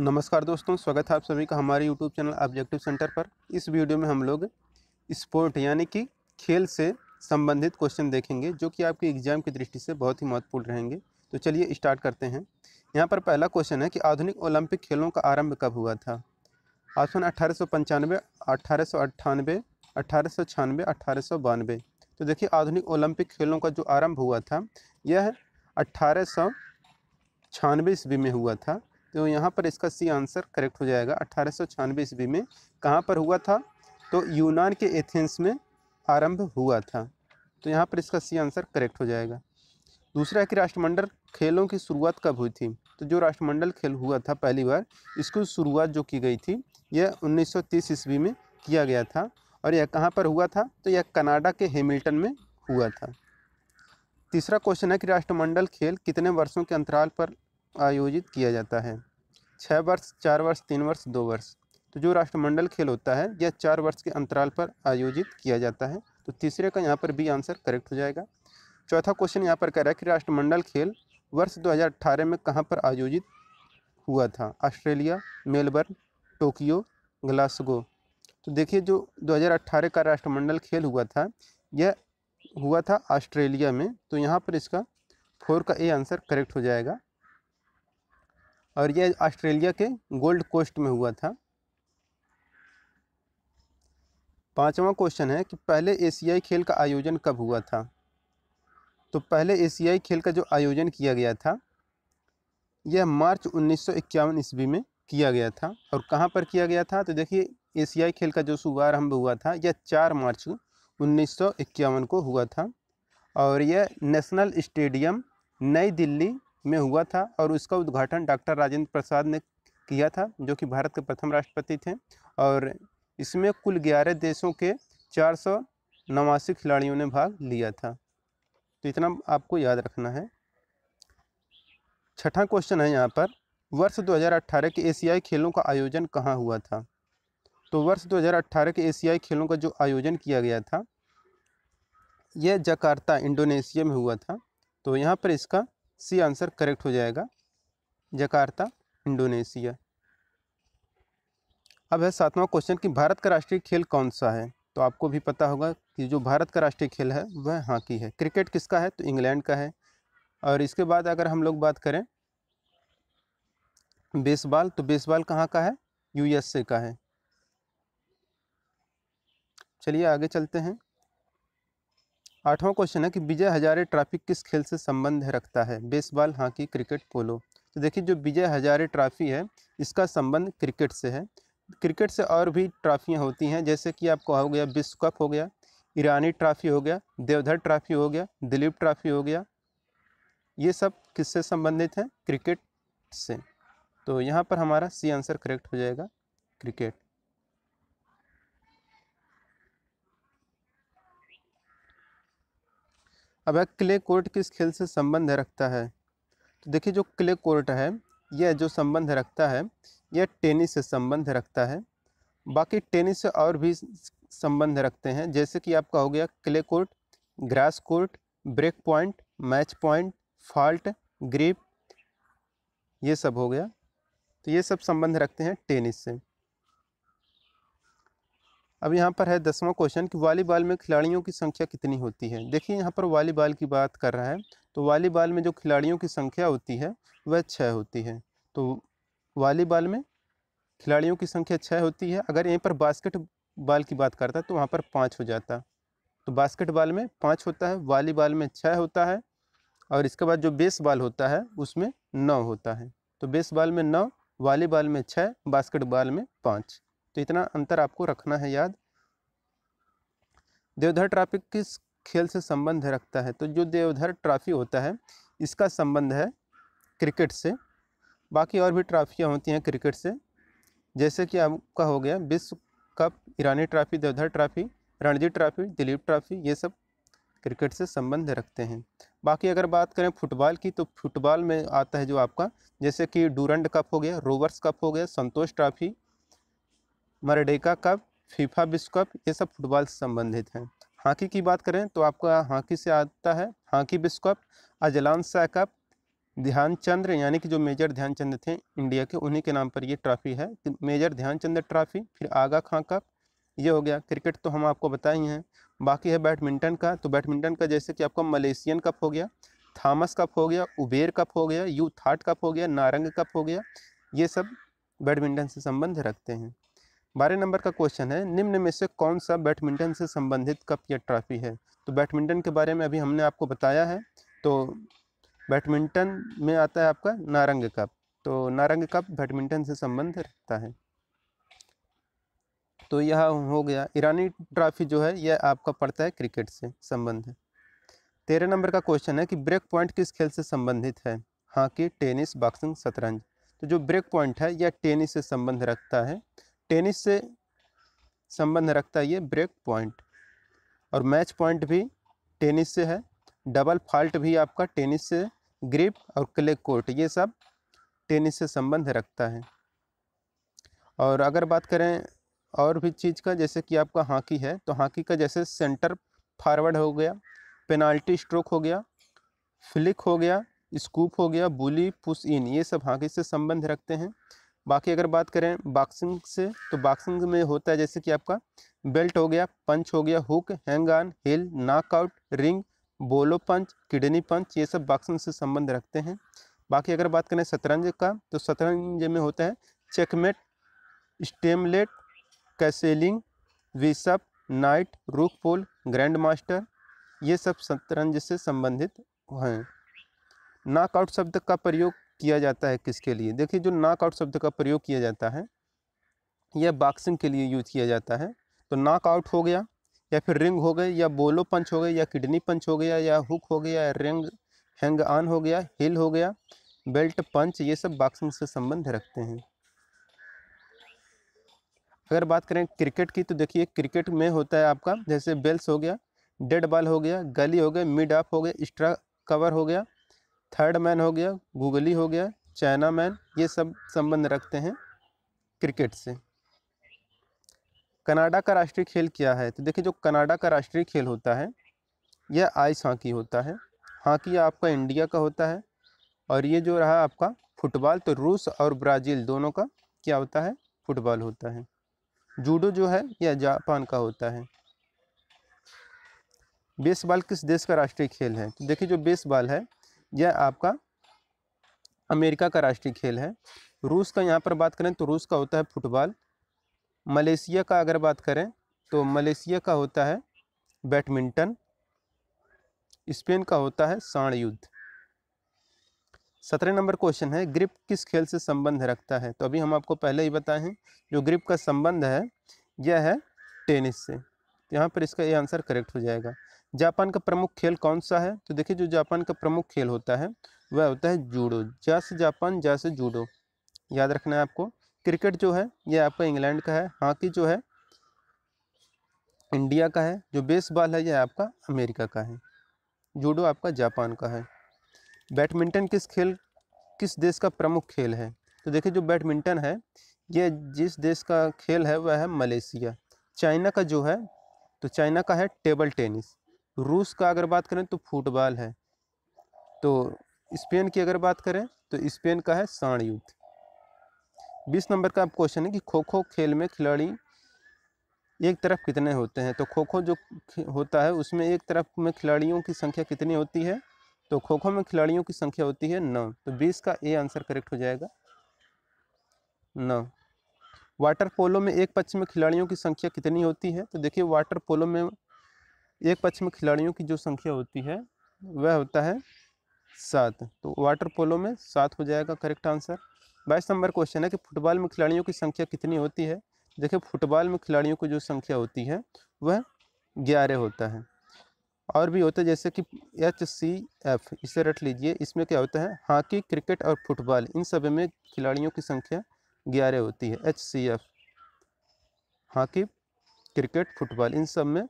नमस्कार दोस्तों स्वागत है आप सभी का हमारे यूट्यूब चैनल ऑब्जेक्टिव सेंटर पर इस वीडियो में हम लोग स्पोर्ट यानी कि खेल से संबंधित क्वेश्चन देखेंगे जो कि आपके एग्जाम की दृष्टि से बहुत ही महत्वपूर्ण रहेंगे तो चलिए स्टार्ट करते हैं यहाँ पर पहला क्वेश्चन है कि आधुनिक ओलंपिक खेलों का आरंभ कब हुआ था ऑप्शन अट्ठारह सौ पंचानवे अट्ठारह सौ अट्ठारह सौ छियानवे अट्ठारह सौ बानवे तो देखिए आधुनिक ओलंपिक खेलों का जो आरंभ हुआ था यह अट्ठारह सौ छानवे ईस्वी में हुआ था तो यहाँ पर इसका सी आंसर करेक्ट हो जाएगा अट्ठारह सौ ईस्वी में कहाँ पर हुआ था तो यूनान के एथेंस में आरंभ हुआ था तो यहाँ पर इसका सी आंसर करेक्ट हो जाएगा दूसरा है कि राष्ट्रमंडल खेलों की शुरुआत कब हुई थी तो जो राष्ट्रमंडल खेल हुआ था पहली बार इसको शुरुआत जो की गई थी यह 1930 ईस्वी में किया गया था और यह कहाँ पर हुआ था तो यह कनाडा के हेमिल्टन में हुआ था तीसरा क्वेश्चन है कि राष्ट्रमंडल खेल कितने वर्षों के अंतराल पर आयोजित किया जाता है छः वर्ष चार वर्ष तीन वर्ष दो वर्ष तो जो राष्ट्रमंडल खेल होता है यह चार वर्ष के अंतराल पर आयोजित किया जाता है तो तीसरे का यहाँ पर बी आंसर करेक्ट हो जाएगा चौथा क्वेश्चन यहाँ पर कह रहा है कि राष्ट्रमंडल खेल वर्ष 2018 में कहाँ पर आयोजित हुआ था ऑस्ट्रेलिया मेलबर्न टोक्यो ग्लासगो तो देखिए जो 2018 का राष्ट्रमंडल खेल हुआ था यह हुआ था ऑस्ट्रेलिया में तो यहाँ पर इसका फोर का ए आंसर करेक्ट हो जाएगा और यह ऑस्ट्रेलिया के गोल्ड कोस्ट में हुआ था पांचवा क्वेश्चन है कि पहले एशियाई खेल का आयोजन कब हुआ था तो पहले एशियाई खेल का जो आयोजन किया गया था यह मार्च उन्नीस ईस्वी में किया गया था और कहाँ पर किया गया था तो देखिए एशियाई खेल का जो शुभारंभ हुआ था यह चार मार्च उन्नीस को हुआ था और यह नेशनल स्टेडियम नई दिल्ली में हुआ था और उसका उद्घाटन डॉक्टर राजेंद्र प्रसाद ने किया था जो कि भारत के प्रथम राष्ट्रपति थे और इसमें कुल ग्यारह देशों के चार सौ नवासी खिलाड़ियों ने भाग लिया था तो इतना आपको याद रखना है छठा क्वेश्चन है यहाँ पर वर्ष 2018 के एशियाई खेलों का आयोजन कहाँ हुआ था तो वर्ष 2018 के एशियाई खेलों का जो आयोजन किया गया था यह जकार्ता इंडोनेशिया में हुआ था तो यहाँ पर इसका सी आंसर करेक्ट हो जाएगा जकार्ता इंडोनेशिया अब है सातवां क्वेश्चन कि भारत का राष्ट्रीय खेल कौन सा है तो आपको भी पता होगा कि जो भारत का राष्ट्रीय खेल है वह हॉकी है क्रिकेट किसका है तो इंग्लैंड का है और इसके बाद अगर हम लोग बात करें बेसबॉल तो बेसबॉल कहाँ का है यूएसए का है चलिए आगे चलते हैं आठवां क्वेश्चन है कि विजय हजारे ट्रॉफी किस खेल से संबंध रखता है बेसबॉल हॉकी क्रिकेट पोलो तो देखिए जो विजय हजारे ट्रॉफी है इसका संबंध क्रिकेट से है क्रिकेट से और भी ट्रॉफियाँ होती हैं जैसे कि आपको हो गया विश्व कप हो गया ईरानी ट्रॉफी हो गया देवधर ट्रॉफी हो गया दिलीप ट्रॉफी हो गया ये सब किससे संबंधित हैं क्रिकेट से तो यहाँ पर हमारा सी आंसर करेक्ट हो जाएगा क्रिकेट अब क्ले कोर्ट किस खेल से संबंध रखता है तो देखिए जो क्ले कोर्ट है यह जो संबंध रखता है यह टेनिस से संबंध रखता है बाकी टेनिस से और भी संबंध रखते हैं जैसे कि आपका हो गया clay court grass court break point match point fault grip ये सब हो गया तो ये सब संबंध रखते हैं टेनिस से अब यहाँ पर है दसवां क्वेश्चन कि वॉलीबॉल में खिलाड़ियों की संख्या कितनी होती है देखिए यहाँ पर वॉलीबॉल की बात कर रहा है तो वॉलीबॉल में जो खिलाड़ियों की संख्या होती है वह छः होती है तो वॉलीबॉल में खिलाड़ियों की संख्या छः होती है अगर यहीं पर बास्केटबॉल की बात करता तो वहाँ पर पाँच हो जाता तो बास्केटबॉल में पाँच होता है वॉलीबॉल में छः होता है और इसके बाद जो बेसबॉल होता है उसमें नौ होता है तो बेसबॉल में नौ वॉलीबॉल में छः बास्केटबॉल में पाँच तो इतना अंतर आपको रखना है याद देवधर ट्रॉफी किस खेल से संबंध रखता है तो जो देवधर ट्रॉफी होता है इसका संबंध है क्रिकेट से बाकी और भी ट्रॉफियाँ होती हैं क्रिकेट से जैसे कि आपका हो गया विश्व cup Irani trophy Deodhar trophy Ranji trophy Duleep trophy ये सब क्रिकेट से संबंध रखते हैं बाकी अगर बात करें फुटबॉल की तो फुटबॉल में आता है जो आपका जैसे कि डूरंड कप हो गया रोवर्स कप हो गया Santosh trophy Merdeka cup FIFA विश्व कप ये सब फुटबॉल से संबंधित हैं हॉकी की बात करें तो आपका हॉकी से आता है हॉकी विश्व कप अजलान शाह कप ध्यानचंद्र यानी कि जो मेजर ध्यानचंद थे इंडिया के उन्हीं के नाम पर ये ट्रॉफ़ी है मेजर ध्यानचंद ट्रॉफ़ी फिर आगा खां कप ये हो गया क्रिकेट तो हम आपको बताए ही हैं बाकी है बैडमिंटन का तो बैडमिंटन का जैसे कि आपका मलेशियन कप हो गया थामस कप हो गया उबेर कप हो गया यू थाट कप हो गया नारंग कप हो गया ये सब बैडमिंटन से संबंध रखते हैं बारह नंबर का क्वेश्चन है निम्न में से कौन सा बैडमिंटन से संबंधित कप या ट्रॉफी है तो बैडमिंटन के बारे में अभी हमने आपको बताया है तो बैडमिंटन में आता है आपका नारंग कप तो नारंग कप बैडमिंटन से संबंध रखता है तो यह हो गया ईरानी ट्रॉफी जो है यह आपका पड़ता है क्रिकेट से संबंध है तेरह नंबर का क्वेश्चन है कि ब्रेक पॉइंट किस खेल से संबंधित है हॉकी टेनिस बॉक्सिंग शतरंज तो जो ब्रेक पॉइंट है यह टेनिस से संबंध रखता है टेनिस से संबंध रखता है ये ब्रेक पॉइंट और मैच पॉइंट भी टेनिस से है डबल फॉल्ट भी आपका टेनिस से ग्रिप और क्ले कोर्ट ये सब टेनिस से संबंध रखता है और अगर बात करें और भी चीज़ का जैसे कि आपका हॉकी है तो हॉकी का जैसे सेंटर फॉरवर्ड हो गया पेनाल्टी स्ट्रोक हो गया फ्लिक हो गया स्कूप हो गया बुली पुश इन ये सब हॉकी से संबंध रखते हैं बाकी अगर बात करें बॉक्सिंग से तो बॉक्सिंग में होता है जैसे कि आपका बेल्ट हो गया पंच हो गया hook hang on hill knockout ring बोलो पंच किडनी पंच ये सब बॉक्सिंग से संबंध रखते हैं बाकी अगर बात करें शतरंज का तो शतरंज में होता है चेकमेट स्टेमलेट कैसेलिंग विशअप नाइट रूक पोल ग्रैंड मास्टर ये सब शतरंज से संबंधित हैं नॉकआउट शब्द का प्रयोग किया जाता है किसके लिए देखिए जो नाकआउट शब्द का प्रयोग किया जाता है यह बॉक्सिंग के लिए यूज किया जाता है तो नाकआउट हो गया या फिर रिंग हो गई या बोलो पंच हो गई या किडनी पंच हो गया या हुक हो गया या रिंग हैंग ऑन हो गया हिल हो गया बेल्ट पंच ये सब बॉक्सिंग से संबंध रखते हैं अगर बात करें क्रिकेट की तो देखिए क्रिकेट में होता है आपका जैसे बेल्स हो गया डेड बॉल हो गया गली हो गया मिड ऑफ हो गया एक्स्ट्रा कवर हो गया थर्ड मैन हो गया गूगली हो गया चाइना मैन ये सब संबंध रखते हैं क्रिकेट से कनाडा का राष्ट्रीय खेल क्या है तो देखिए जो कनाडा का राष्ट्रीय खेल होता है यह आइस हॉकी होता है हॉकी आपका इंडिया का होता है और ये जो रहा आपका फुटबॉल तो रूस और ब्राज़ील दोनों का क्या होता है फुटबॉल होता है जूडो जो है यह जापान का होता है बेसबॉल किस देश का राष्ट्रीय खेल है तो देखिए जो बेसबॉल है यह आपका अमेरिका का राष्ट्रीय खेल है रूस का यहाँ पर बात करें तो रूस का होता है फुटबॉल मलेशिया का अगर बात करें तो मलेशिया का होता है बैडमिंटन स्पेन का होता है साण युद्ध सत्रह नंबर क्वेश्चन है ग्रिप किस खेल से संबंध रखता है तो अभी हम आपको पहले ही बताए हैं जो ग्रिप का संबंध है यह है टेनिस से यहाँ पर इसका ये आंसर करेक्ट हो जाएगा जापान का प्रमुख खेल कौन सा है तो देखिए जो जापान का प्रमुख खेल होता है वह होता है जूडो जैसे जापान जैसे जूडो याद रखना है आपको क्रिकेट जो है यह आपका इंग्लैंड का है हॉकी जो है इंडिया का है जो बेसबॉल है यह आपका अमेरिका का है जूडो आपका जापान का है बैडमिंटन किस खेल किस देश का प्रमुख खेल है तो देखिए जो बैडमिंटन है यह जिस देश का खेल है वह है मलेशिया चाइना का जो है तो चाइना का है टेबल टेनिस रूस का अगर बात करें तो फुटबॉल है तो स्पेन की अगर बात करें तो स्पेन का है साण युद्ध बीस नंबर का आप क्वेश्चन है कि खो खो खेल में खिलाड़ी एक तरफ कितने होते हैं तो खो खो जो होता है उसमें एक तरफ में खिलाड़ियों की संख्या कितनी होती है तो खो खो में खिलाड़ियों की संख्या होती है नौ तो बीस का ए आंसर करेक्ट हो जाएगा नौ वाटर पोलो में एक पक्ष में खिलाड़ियों की संख्या कितनी होती है तो देखिए वाटर पोलो में एक पक्ष में खिलाड़ियों की जो संख्या होती है वह होता है सात तो वाटर पोलो में सात हो जाएगा करेक्ट आंसर बाईस नंबर क्वेश्चन है कि फुटबॉल में खिलाड़ियों की संख्या कितनी होती है देखिए फुटबॉल में खिलाड़ियों की जो संख्या होती है वह ग्यारह होता है और भी होता है जैसे कि एच सी एफ इसे रट लीजिए इसमें क्या होता है हॉकी क्रिकेट और फुटबॉल इन सब में खिलाड़ियों की संख्या ग्यारह होती है H C F hockey cricket football इन सब में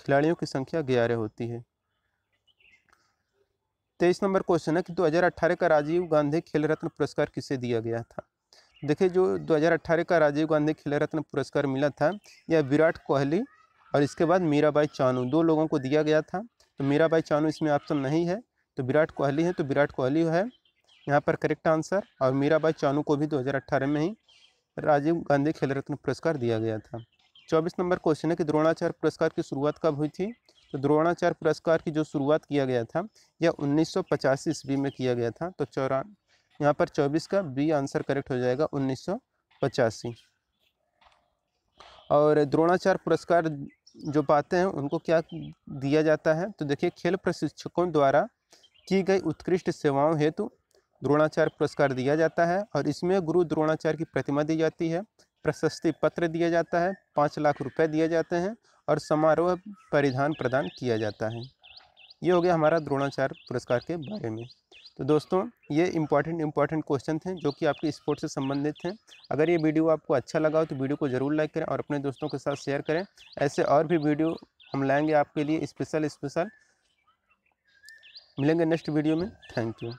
खिलाड़ियों की संख्या ग्यारह होती है तेईस नंबर क्वेश्चन है कि 2018 का राजीव गांधी खेल रत्न पुरस्कार किसे दिया गया था देखिए जो 2018 का राजीव गांधी खेल रत्न पुरस्कार मिला था यह विराट कोहली और इसके बाद मीराबाई चानू दो लोगों को दिया गया था तो मीराबाई चानू इसमें ऑप्शन नहीं है तो विराट कोहली है तो विराट कोहली है यहाँ पर करेक्ट आंसर और मीराबाई चानू को भी दो में ही राजीव गांधी खेल रत्न पुरस्कार दिया गया था चौबीस नंबर क्वेश्चन है कि द्रोणाचार्य पुरस्कार की शुरुआत कब हुई थी तो द्रोणाचार्य पुरस्कार की जो शुरुआत किया गया था यह उन्नीस सौ पचासी ईस्वी में किया गया था तो चौरा यहाँ पर चौबीस का बी आंसर करेक्ट हो जाएगा उन्नीस सौ पचासी और द्रोणाचार्य पुरस्कार जो पाते हैं उनको क्या दिया जाता है तो देखिए खेल प्रशिक्षकों द्वारा की गई उत्कृष्ट सेवाओं हेतु द्रोणाचार्य पुरस्कार दिया जाता है और इसमें गुरु द्रोणाचार्य की प्रतिमा दी जाती है प्रशस्ति पत्र दिया जाता है पाँच लाख रुपए दिए जाते हैं और समारोह परिधान प्रदान किया जाता है ये हो गया हमारा द्रोणाचार्य पुरस्कार के बारे में तो दोस्तों ये इंपॉर्टेंट इंपॉर्टेंट क्वेश्चन थे जो कि आपके स्पोर्ट्स से संबंधित हैं अगर ये वीडियो आपको अच्छा लगा हो तो वीडियो को ज़रूर लाइक करें और अपने दोस्तों के साथ शेयर करें ऐसे और भी वीडियो हम लाएंगे आपके लिए स्पेशल स्पेशल मिलेंगे नेक्स्ट वीडियो में थैंक यू